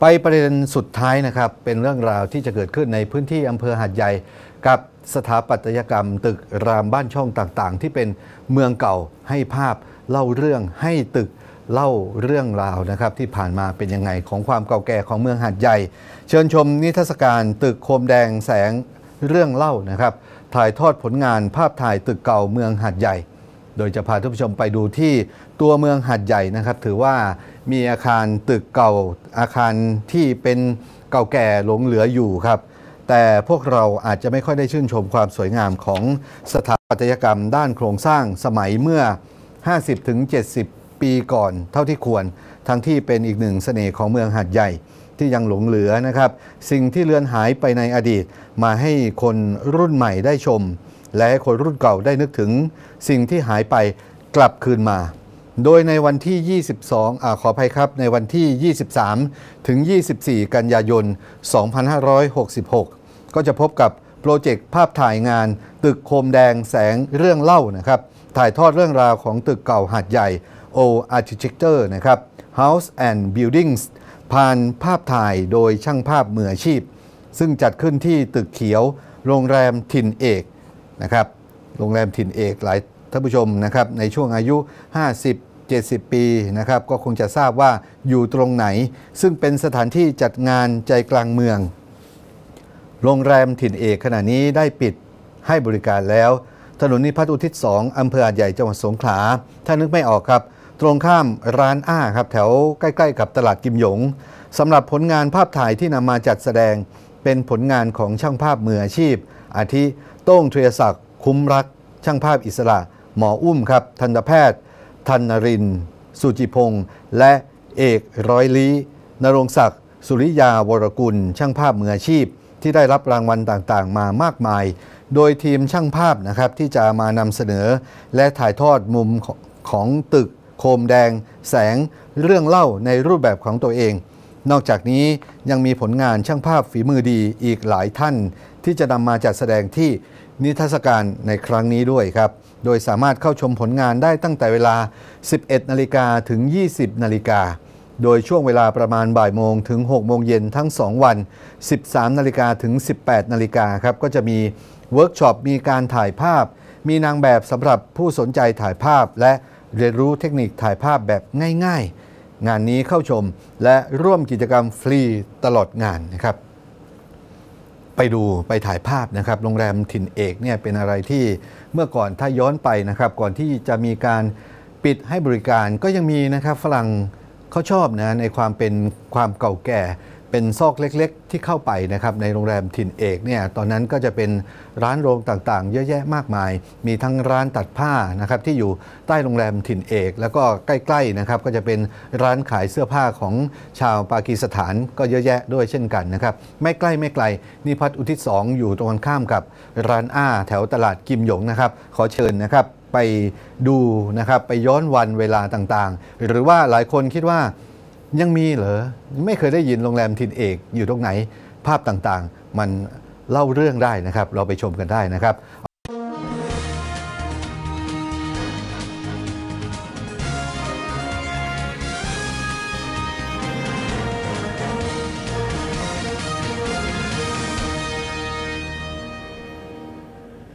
ไปประเด็นสุดท้ายนะครับเป็นเรื่องราวที่จะเกิดขึ้นในพื้นที่อำเภอหาดใหญ่ กับสถาปัตยกรรมตึกรามบ้านช่องต่างๆ ที่เป็นเมืองเก่าให้ภาพเล่าเรื่องให้ตึกเล่าเรื่องราวนะครับที่ผ่านมาเป็นยังไง ของความเก่าแก่ของเมืองหาดใหญ่เชิญชมนิทรรศการตึกโคมแดงแสงเรื่องเล่านะครับถ่ายทอดผลงานภาพถ่ายตึกเก่าเมืองหาดใหญ่โดยจะพาท่านผู้ชมไปดูที่ตัวเมืองหัดใหญ่นะครับ ถือว่ามีอาคารตึกเก่าอาคารที่เป็นเก่าแก่หลงเหลืออยู่ครับ แต่พวกเราอาจจะไม่ค่อยได้ชื่นชมความสวยงามของสถาปัตยกรรมด้านโครงสร้างสมัยเมื่อ 50-70 ปีก่อนเท่าที่ควร ทั้งที่เป็นอีกหนึ่งเสน่ห์ของเมืองหัดใหญ่ที่ยังหลงเหลือนะครับ สิ่งที่เลือนหายไปในอดีต มาให้คนรุ่นใหม่ได้ชมและให้คนรุ่นเก่าได้นึกถึง สิ่งที่หายไปกลับคืนมา โดยในวันที่ 22อขออภัยครับ ในวันที่ 23 ถึง 24 กันยายน 2566 ก็จะพบกับโปรเจกต์ภาพถ่ายงานตึกโคมแดงแสงเรื่องเล่านะครับ ถ่ายทอดเรื่องราวของตึกเก่าหาดใหญ่ O Architecture นะครับ House and Buildings ผ่านภาพถ่ายโดยช่างภาพมืออาชีพ ซึ่งจัดขึ้นที่ตึกเขียว โรงแรมทินเอกนะครับ โรงแรมถิ่นเอกหลายท่านผู้ชมนะครับ ในช่วงอายุ 50 70 ปีนะครับ ก็คงจะทราบว่าอยู่ตรงไหน ซึ่งเป็นสถานที่จัดงานใจกลางเมือง โรงแรมถิ่นเอกขณะนี้ได้ปิดให้บริการแล้ว ถนนนิพัฒน์อุทิศ 2อำเภออาจใหญ่ จังหวัดสงขลา ถ้านึกไม่ออกครับ ตรงข้ามร้านอ้าครับ แถวใกล้ๆ กับตลาดกิมหยง สำหรับผลงานภาพถ่ายที่นำมาจัดแสดงเป็นผลงานของช่างภาพมืออาชีพ อาทิโต้งเทยศักดิ์คุ้มรักช่างภาพอิสระ หมออุ้มครับทันตแพทย์ธันนรินสุจิพงศ์และเอกร้อยลีนรงศักดิ์สุริยาวรกุล ช่างภาพมืออาชีพ ที่ได้รับรางวัลต่างๆมามากมาย โดยทีมช่างภาพนะครับที่จะมานำเสนอ และถ่ายทอดมุมของตึกโคมแดง แสงเรื่องเล่าในรูปแบบของตัวเองนอกจากนี้ยังมีผลงานช่างภาพฝีมือดีอีกหลายท่าน ที่จะนำมาจัดแสดงที่นิทรรศการในครั้งนี้ด้วยครับ โดยสามารถเข้าชมผลงานได้ตั้งแต่เวลา 11 นาฬิกาถึง 20 นาฬิกาโดยช่วงเวลาประมาณบ่ายโมงถึง 6 โมงเย็นทั้ง 2 วัน 13นาฬิกาถึง 18นาฬิกาครับก็จะมีเวิร์กช็อปมีการถ่ายภาพ มีนางแบบสำหรับผู้สนใจถ่ายภาพ และเรียนรู้เทคนิคถ่ายภาพแบบง่ายงานนี้เข้าชมและร่วมกิจกรรมฟรีตลอดงานนะครับ ไปดูไปถ่ายภาพนะครับ โรงแรมถิ่นเอกเนี่ยเป็นอะไรที่เมื่อก่อนถ้าย้อนไปนะครับ ก่อนที่จะมีการปิดให้บริการ ก็ยังมีนะครับฝรั่งเขาชอบนะในความเป็นความเก่าแก่เป็นซอกเล็กๆที่เข้าไปนะครับในโรงแรมถิ่นเอกเนี่ยตอนนั้นก็จะเป็นร้านโรงต่างๆ เยอะแยะมากมาย มีทั้งร้านตัดผ้านะครับที่อยู่ใต้โรงแรมถิ่นเอก แล้วก็ใกล้ๆนะครับก็จะเป็นร้านขายเสื้อผ้าของชาวปากีสถานก็เยอะแยะด้วยเช่นกันนะครับไม่ใกล้ไม่ไกลนิพัฒน์อุทิศ2อยู่ตรงข้ามกับร้านอ้าแถวตลาดกิมหยงนะครับ ขอเชิญนะครับไปดูนะครับไปย้อนวันเวลาต่างๆ หรือว่าหลายคนคิดว่ายังมีเหรอ ไม่เคยได้ยินโรงแรมทินเอกอยู่ตรงไหนภาพต่างๆมันเล่าเรื่องได้นะครับ เราไปชมกันได้นะครับ